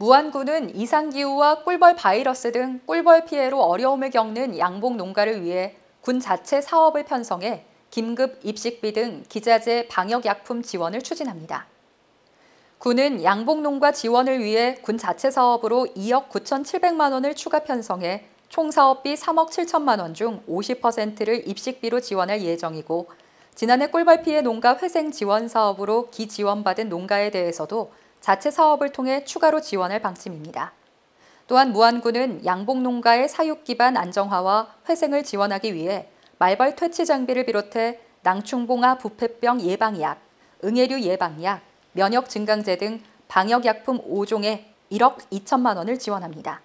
무안군은 이상기후와 꿀벌 바이러스 등 꿀벌 피해로 어려움을 겪는 양봉 농가를 위해 군 자체 사업을 편성해 긴급 입식비 등 기자재 방역약품 지원을 추진합니다. 군은 양봉농가 지원을 위해 군 자체 사업으로 2억 9,700만 원을 추가 편성해 총 사업비 3억 7천만 원 중 50%를 입식비로 지원할 예정이고 지난해 꿀벌 피해 농가 회생 지원 사업으로 기지원받은 농가에 대해서도 자체 사업을 통해 추가로 지원할 방침입니다. 또한 무안군은 양봉농가의 사육 기반 안정화와 회생을 지원하기 위해 말벌 퇴치 장비를 비롯해 낭충봉화 부패병 예방약, 응애류 예방약, 면역 증강제 등 방역약품 5종에 1억 2천만 원을 지원합니다.